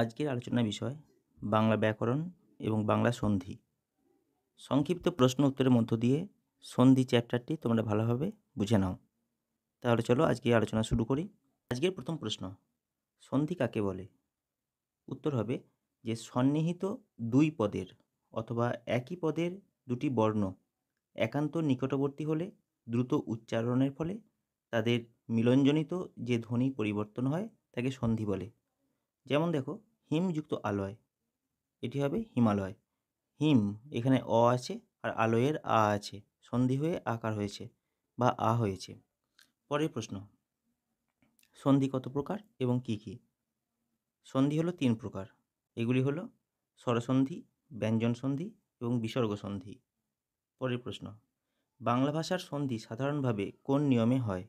আজকের আলোচনা বিষয় বাংলা ব্যাকরণ এবং বাংলা সন্ধি সংক্ষিপ্ত প্রশ্ন উত্তরের মধ্য দিয়ে সন্ধি চ্যাপ্টারটি তোমরা ভালোভাবে বুঝে নাও তাহলে চলো আজকে আলোচনা শুরু করি আজকের প্রথম প্রশ্ন সন্ধি কাকে বলে উত্তর হবে যে সন্নিহিত দুই পদের অথবা একই পদের দুটি বর্ণ একান্ত নিকটবর্তী হলে দ্রুত উচ্চারণের ফলে তাদের মিলনজনিত যে ধ্বনি পরিবর্তন হয় তাকে সন্ধি বলে যেমন দেখো হিমযুক্ত আলয় এটি হবে হিমালয় হিম এখানে অ আছে আর আলয়ের আ আছে সন্ধি হয়ে আকার হয়েছে বা আ হয়েছে পরের প্রশ্ন সন্ধি কত প্রকার এবং কি কি সন্ধি হলো তিন প্রকার এগুলি হলো স্বরসন্ধি ব্যঞ্জন সন্ধি এবং বিসর্গ সন্ধি পরের প্রশ্ন বাংলা ভাষার সন্ধি সাধারণভাবে কোন নিয়মে হয়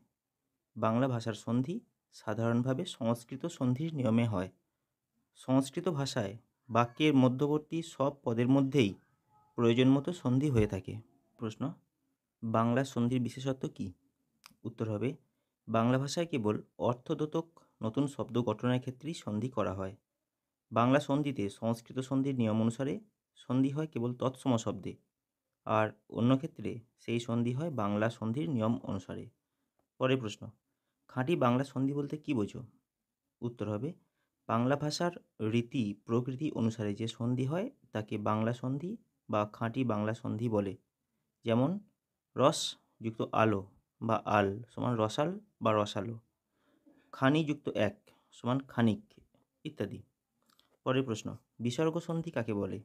বাংলা ভাষার সন্ধি সাধারণভাবে সংস্কৃত সন্ধির নিয়মে হয় সংস্কৃত ভাষায় বাক্যের মধ্যবর্তী সব পদের মধ্যেই প্রয়োজন মতো সন্ধি হয়ে থাকে প্রশ্ন বাংলা সন্ধির বিশেষত্ব কী উত্তর হবে বাংলা ভাষায় কেবল অর্থদোতক নতুন শব্দ গঠনের ক্ষেত্রেই সন্ধি করা হয় বাংলা সন্ধিতে সংস্কৃত সন্ধির নিয়ম অনুসারে সন্ধি হয় কেবল তৎসম শব্দে আর অন্য ক্ষেত্রে সেই সন্ধি হয় বাংলা সন্ধির নিয়ম অনুসারে পরের প্রশ্ন খাঁটি বাংলা সন্ধি বলতে কী বোঝো উত্তর হবে বাংলা ভাষার রীতি প্রকৃতি অনুসারে যে সন্ধি হয় তাকে বাংলা সন্ধি বা খাঁটি বাংলা সন্ধি বলে যেমন রস যুক্ত আলো বা আল সমান রসাল বা রসালো খানি যুক্ত এক সমান খানিক ইত্যাদি পরের প্রশ্ন বিসর্গ সন্ধি কাকে বলে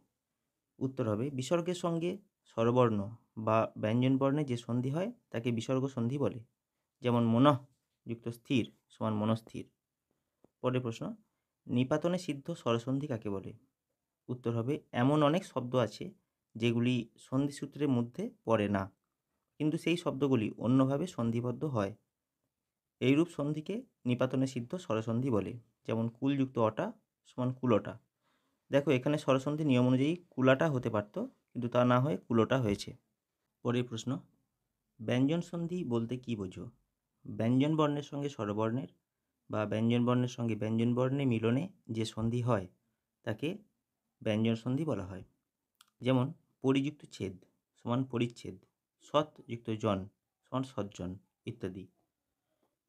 উত্তর হবে বিসর্গের সঙ্গে স্বরবর্ণ বা ব্যঞ্জনবর্ণে যে সন্ধি হয় তাকে বিসর্গ সন্ধি বলে যেমন মনঃ যুক্ত স্থির সমান মনস্থির পরের প্রশ্ন নিপাতনে সিদ্ধ স্বরসন্ধি কাকে বলে উত্তর হবে এমন অনেক শব্দ আছে যেগুলি সন্ধিসূত্রের মধ্যে পড়ে না কিন্তু সেই শব্দগুলি অন্যভাবে সন্ধিবদ্ধ হয় এইরূপ সন্ধিকে নিপাতনে সিদ্ধ স্বরসন্ধি বলে যেমন কুলযুক্ত অটা সমান কুলটা দেখো এখানে স্বরসন্ধি নিয়ম অনুযায়ী কুলাটা হতে পারত কিন্তু তা না হয়ে কুলোটা হয়েছে পরের প্রশ্ন ব্যঞ্জন সন্ধি বলতে কি বোঝো ব্যঞ্জন বর্ণের সঙ্গে স্বরবর্ণের বা ব্যঞ্জনবর্ণের সঙ্গে ব্যঞ্জনবর্ণের মিলনে যে সন্ধি হয় তাকে ব্যঞ্জন সন্ধি বলা হয় যেমন পরিযুক্ত ছেদ সমান পরিচ্ছেদ সৎযুক্ত জন সমান সজ্জন ইত্যাদি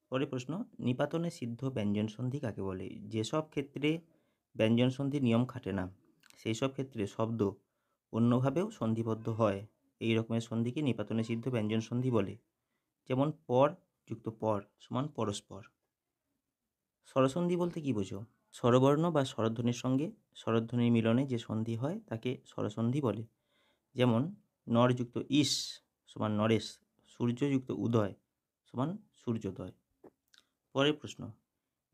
পরে প্রশ্ন নিপাতনে সিদ্ধ ব্যঞ্জন সন্ধি কাকে বলে যেসব ক্ষেত্রে ব্যঞ্জন সন্ধি নিয়ম খাটে না সেই সব ক্ষেত্রে শব্দ অন্যভাবেও সন্ধিবদ্ধ হয় এই রকমের সন্ধিকে নিপাতনে সিদ্ধ ব্যঞ্জন সন্ধি বলে যেমন পর যুক্ত পর সমান পরস্পর স্বরসন্ধি বলতে কী বোঝো স্বরবর্ণ বা স্বরধ্বনির সঙ্গে স্বরধ্বনির মিলনে যে সন্ধি হয় তাকে স্বরসন্ধি বলে যেমন নরযুক্ত ইস সমান নরেশ সূর্যযুক্ত উদয় সমান সূর্যোদয় পরের প্রশ্ন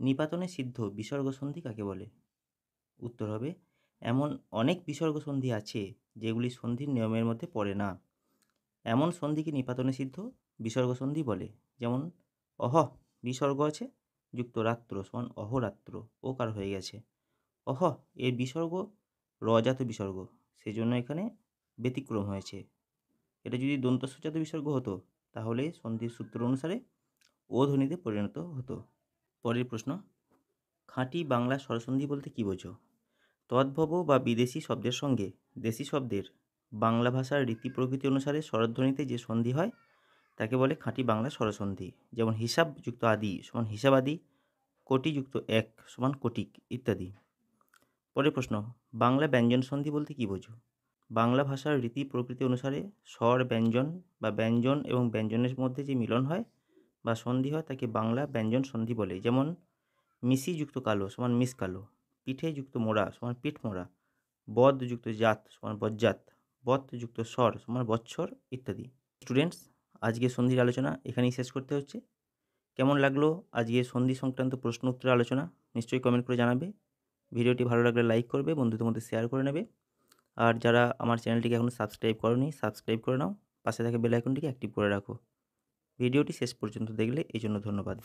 নিপাতনে সিদ্ধ বিসর্গ সন্ধি কাকে বলে উত্তর হবে এমন অনেক বিসর্গ সন্ধি আছে যেগুলি সন্ধির নিয়মের মধ্যে পড়ে না এমন সন্ধিকে নিপাতনে সিদ্ধ বিসর্গ সন্ধি বলে যেমন অহ বিসর্গ আছে যুক্ত রাত্র সমান অহরাত্র ওকার হয়ে গেছে অহ এর বিসর্গ রজাত বিসর্গ সেজন্য এখানে ব্যতিক্রম হয়েছে এটা যদি দন্তস্বজাত বিসর্গ হতো তাহলে সন্ধির সূত্র অনুসারে ও ধ্বনিতে পরিণত হতো পরের প্রশ্ন খাঁটি বাংলা স্বরসন্ধি বলতে কী বোঝো তদ্ভব বা বিদেশি শব্দের সঙ্গে দেশি শব্দের বাংলা ভাষার রীতি প্রকৃতি অনুসারে স্বরধ্বনিতে যে সন্ধি হয় তাকে বলে খাঁটি বাংলা স্বরসন্ধি যেমন হিসাব যুক্ত আদি সমান আদি কোটি যুক্ত এক সমান কোটিক ইত্যাদি পরের প্রশ্ন বাংলা ব্যঞ্জন সন্ধি বলতে কী বোঝো বাংলা ভাষার রীতি প্রকৃতি অনুসারে স্বর ব্যঞ্জন বা ব্যঞ্জন এবং ব্যঞ্জনের মধ্যে যে মিলন হয় বা সন্ধি হয় তাকে বাংলা ব্যঞ্জন সন্ধি বলে যেমন মিশি যুক্ত কালো সমান মিস কালো পিঠে যুক্ত মোড়া সমান পিঠ মোড়া বদ যুক্ত জাত সমান বজ্জাত বত যুক্ত স্বর সমান বৎসর ইত্যাদি স্টুডেন্টস আজকে সন্ধির আলোচনা এখানেই শেষ করতে হচ্ছে কেমন লাগলো আজকে সন্ধি সংক্রান্ত প্রশ্ন উত্তর আলোচনা নিশ্চয়ই কমেন্ট করে জানাবে ভিডিওটি ভালো লাগলে লাইক করবে বন্ধুদের মধ্যে শেয়ার করে নেবে আর যারা আমার চ্যানেলটিকে এখন সাবস্ক্রাইব করনি সাবস্ক্রাইব করে নাও পাশে থাকা বেল আইকনটিকে অ্যাক্টিভ করে রাখো ভিডিওটি শেষ পর্যন্ত দেখলে এই জন্য ধন্যবাদ